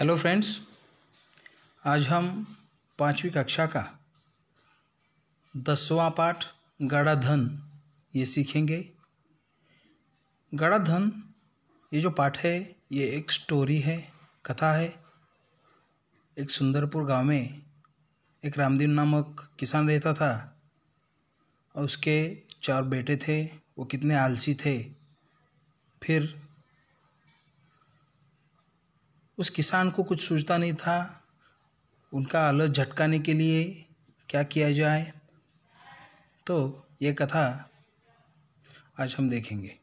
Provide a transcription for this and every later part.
hello friends आज हम पांचवी कक्षा का दसवां पाठ गाड़ा धन ये सीखेंगे गाड़ा धन ये जो पाठ है ये एक स्टोरी है कथा है एक सुंदरपुर गांव में एक रामदेव नामक किसान रहता था और उसके चार बेटे थे वो कितने आलसी थे फिर उस किसान को कुछ सूझता नहीं था उनका आलस झटकाने के लिए क्या किया जाए तो ये कथा आज हम देखेंगे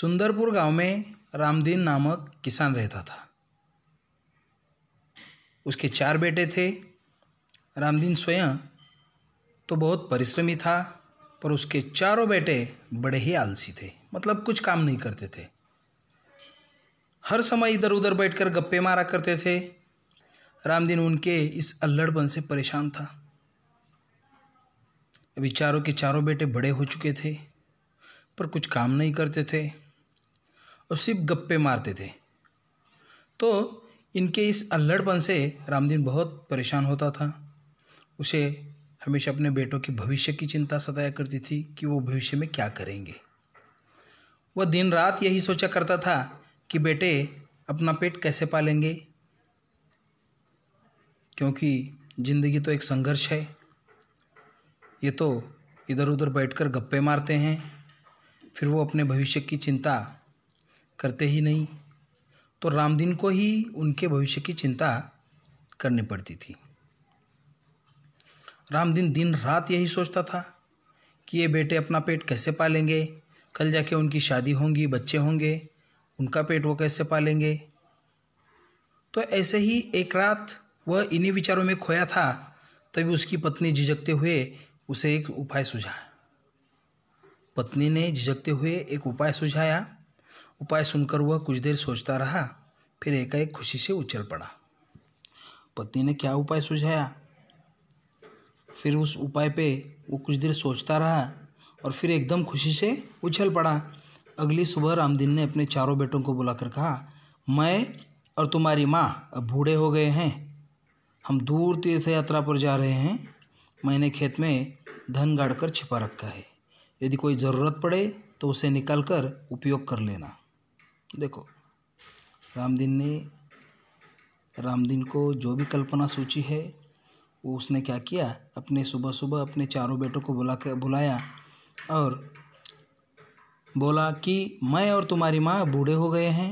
सुंदरपुर गांव में रामदीन नामक किसान रहता था उसके चार बेटे थे रामदीन स्वयं तो बहुत परिश्रमी था पर उसके चारों बेटे बड़े ही आलसी थे मतलब कुछ काम नहीं करते थे हर समय इधर उधर बैठकर गप्पे मारा करते थे रामदीन उनके इस अल्लड़पन से परेशान था अभी चारों के चारों बेटे बड़े हो चुके थे पर कुछ काम नहीं करते थे और सिर्फ गप्पे मारते थे तो इनके इस अल्लड़पन से रामदीन बहुत परेशान होता था उसे हमेशा अपने बेटों के भविष्य की चिंता सताया करती थी कि वो भविष्य में क्या करेंगे वह दिन रात यही सोचा करता था कि बेटे अपना पेट कैसे पालेंगे क्योंकि ज़िंदगी तो एक संघर्ष है ये तो इधर उधर बैठकर गप्पे मारते हैं फिर वो अपने भविष्य की चिंता करते ही नहीं तो रामदीन को ही उनके भविष्य की चिंता करनी पड़ती थी रामदीन दिन रात यही सोचता था कि ये बेटे अपना पेट कैसे पालेंगे कल जाके उनकी शादी होंगी बच्चे होंगे उनका पेट वो कैसे पालेंगे तो ऐसे ही एक रात वह इन्हीं विचारों में खोया था तभी उसकी पत्नी झिझकते हुए उसे एक उपाय सुझाया पत्नी ने झिझकते हुए एक उपाय सुझाया उपाय सुनकर वह कुछ देर सोचता रहा फिर एकाएक खुशी से उछल पड़ा पत्नी ने क्या उपाय सुझाया फिर उस उपाय पे वो कुछ देर सोचता रहा और फिर एकदम खुशी से उछल पड़ा अगली सुबह रामदीन ने अपने चारों बेटों को बुलाकर कहा मैं और तुम्हारी माँ अब बूढ़े हो गए हैं हम दूर तीर्थ यात्रा पर जा रहे हैं मैंने खेत में धन गाड़ कर छिपा रखा है यदि कोई ज़रूरत पड़े तो उसे निकाल कर उपयोग कर लेना देखो रामदीन ने रामदीन को जो भी कल्पना सूची है वो उसने क्या किया अपने सुबह सुबह अपने चारों बेटों को बुला कर बुलाया और बोला कि मैं और तुम्हारी माँ बूढ़े हो गए हैं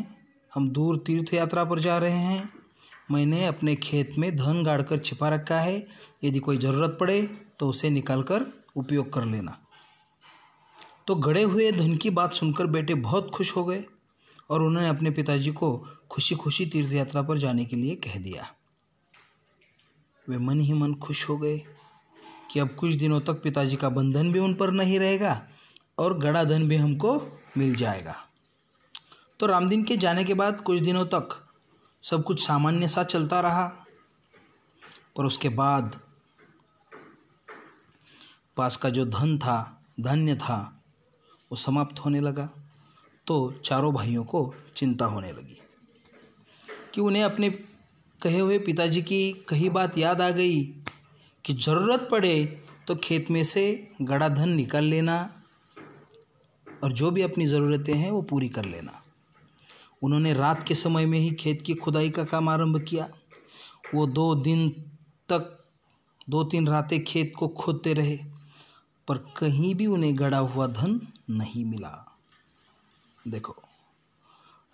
हम दूर तीर्थ यात्रा पर जा रहे हैं मैंने अपने खेत में धन गाड़ कर छिपा रखा है यदि कोई ज़रूरत पड़े तो उसे निकाल कर उपयोग कर लेना तो गड़े हुए धन की बात सुनकर बेटे बहुत खुश हो गए और उन्होंने अपने पिताजी को खुशी खुशी तीर्थ यात्रा पर जाने के लिए कह दिया वे मन ही मन खुश हो गए कि अब कुछ दिनों तक पिताजी का बंधन भी उन पर नहीं रहेगा और गड़ा धन भी हमको मिल जाएगा तो रामदीन के जाने के बाद कुछ दिनों तक सब कुछ सामान्य सा चलता रहा और उसके बाद पास का जो धन था धन्य था वो समाप्त होने लगा तो चारों भाइयों को चिंता होने लगी कि उन्हें अपने कहे हुए पिताजी की कही बात याद आ गई कि ज़रूरत पड़े तो खेत में से गड़ा धन निकाल लेना और जो भी अपनी ज़रूरतें हैं वो पूरी कर लेना उन्होंने रात के समय में ही खेत की खुदाई का काम आरंभ किया वो दो दिन तक दो तीन रातें खेत को खोदते रहे पर कहीं भी उन्हें गड़ा हुआ धन नहीं मिला देखो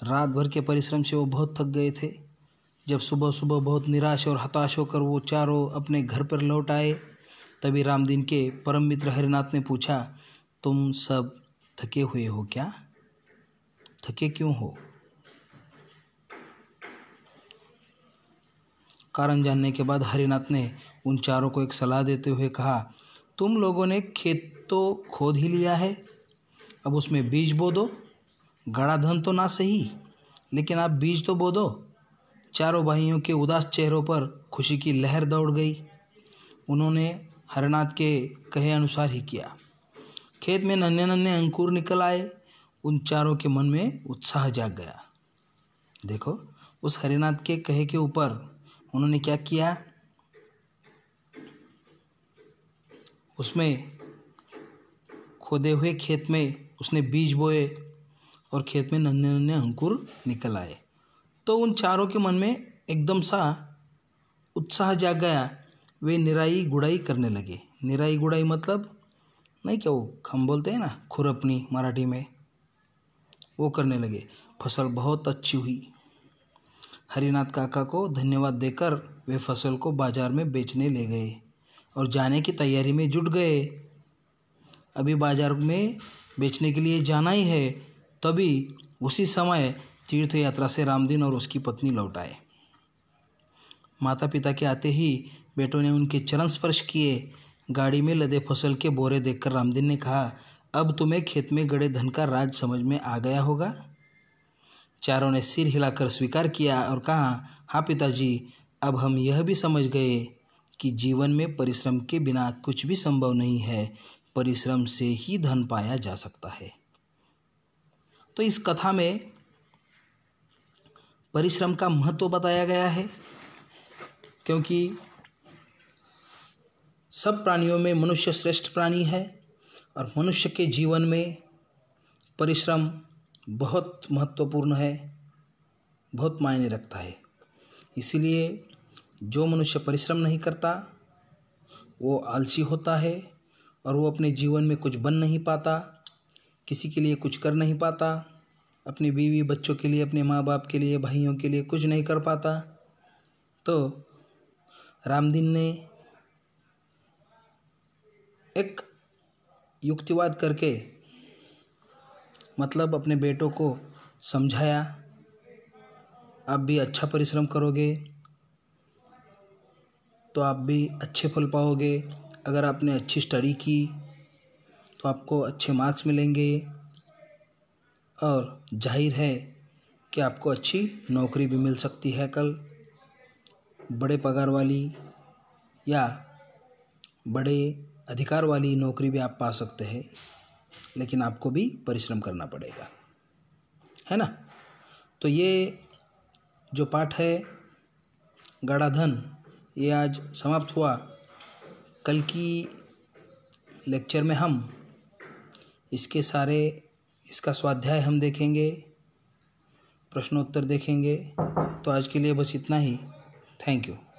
रात भर के परिश्रम से वो बहुत थक गए थे जब सुबह सुबह बहुत निराश और हताश होकर वो चारों अपने घर पर लौट आए तभी रामदीन के परम मित्र हरिनाथ ने पूछा तुम सब थके हुए हो क्या थके क्यों हो कारण जानने के बाद हरिनाथ ने उन चारों को एक सलाह देते हुए कहा तुम लोगों ने खेत तो खोद ही लिया है अब उसमें बीज बो दो गड़ा धन तो ना सही लेकिन आप बीज तो बो दो चारों भाइयों के उदास चेहरों पर खुशी की लहर दौड़ गई उन्होंने हरनाथ के कहे अनुसार ही किया खेत में नन्हे नन्हे अंकुर निकल आए उन चारों के मन में उत्साह जाग गया देखो उस हरिनाथ के कहे के ऊपर उन्होंने क्या किया उसमें खोदे हुए खेत में उसने बीज बोए और खेत में नन्हे नन्हे अंकुर निकल आए तो उन चारों के मन में एकदम सा उत्साह जाग गया वे निराई गुड़ाई करने लगे निराई गुड़ाई मतलब नहीं क्या वो हम बोलते हैं ना खुरपनी मराठी में वो करने लगे फसल बहुत अच्छी हुई हरिनाथ काका को धन्यवाद देकर वे फसल को बाजार में बेचने ले गए और जाने की तैयारी में जुट गए अभी बाजार में बेचने के लिए जाना ही है तभी उसी समय तीर्थ यात्रा से रामदीन और उसकी पत्नी लौट आए माता पिता के आते ही बेटों ने उनके चरण स्पर्श किए गाड़ी में लदे फसल के बोरे देखकर रामदीन ने कहा अब तुम्हें खेत में गड़े धन का राज समझ में आ गया होगा चारों ने सिर हिलाकर स्वीकार किया और कहा हाँ पिताजी अब हम यह भी समझ गए कि जीवन में परिश्रम के बिना कुछ भी संभव नहीं है परिश्रम से ही धन पाया जा सकता है तो इस कथा में परिश्रम का महत्व बताया गया है क्योंकि सब प्राणियों में मनुष्य श्रेष्ठ प्राणी है और मनुष्य के जीवन में परिश्रम बहुत महत्वपूर्ण है बहुत मायने रखता है इसीलिए जो मनुष्य परिश्रम नहीं करता वो आलसी होता है और वो अपने जीवन में कुछ बन नहीं पाता किसी के लिए कुछ कर नहीं पाता अपने बीवी बच्चों के लिए अपने माँ बाप के लिए भाइयों के लिए कुछ नहीं कर पाता तो रामदीन ने एक युक्तिवाद करके मतलब अपने बेटों को समझाया आप भी अच्छा परिश्रम करोगे तो आप भी अच्छे फल पाओगे अगर आपने अच्छी स्टडी की तो आपको अच्छे मार्क्स मिलेंगे और जाहिर है कि आपको अच्छी नौकरी भी मिल सकती है कल बड़े पगार वाली या बड़े अधिकार वाली नौकरी भी आप पा सकते हैं लेकिन आपको भी परिश्रम करना पड़ेगा है ना तो ये जो पाठ है गढ़ाधन ये आज समाप्त हुआ कल की लेक्चर में हम इसके सारे इसका स्वाध्याय हम देखेंगे प्रश्नोत्तर देखेंगे तो आज के लिए बस इतना ही थैंक यू